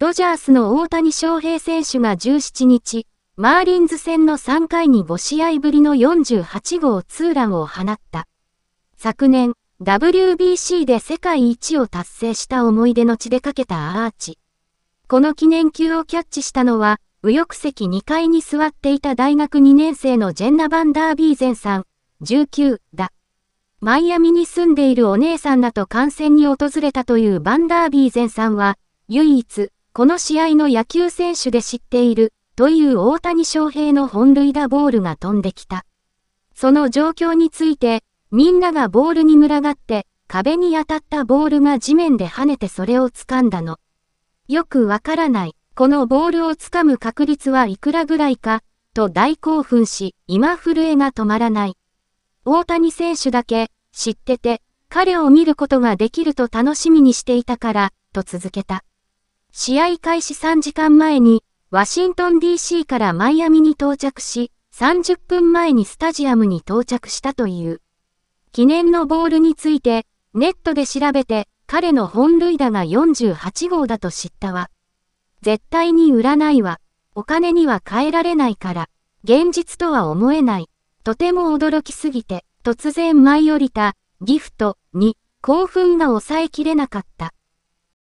ドジャースの大谷翔平選手が17日、マーリンズ戦の3回に5試合ぶりの48号ツーランを放った。昨年、WBC で世界一を達成した思い出の地でかけたアーチ。この記念球をキャッチしたのは、右翼席2階に座っていた大学2年生のジェンナ・バンダービーゼンさん、19だ。マイアミに住んでいるお姉さんらと観戦に訪れたというバンダービーゼンさんは、唯一、この試合の野球選手で知っている、という大谷翔平の本塁打ボールが飛んできた。その状況について、みんながボールに群がって、壁に当たったボールが地面で跳ねてそれを掴んだの。よくわからない。このボールを掴む確率はいくらぐらいか、と大興奮し、今震えが止まらない。大谷選手だけ、知ってて、彼を見ることができると楽しみにしていたから、と続けた。試合開始3時間前に、ワシントン DC からマイアミに到着し、30分前にスタジアムに到着したという。記念のボールについて、ネットで調べて、彼の本塁打が48号だと知ったわ。絶対に売らないわ。お金には変えられないから、現実とは思えない。とても驚きすぎて、突然舞い降りた、ギフトに興奮が抑えきれなかった。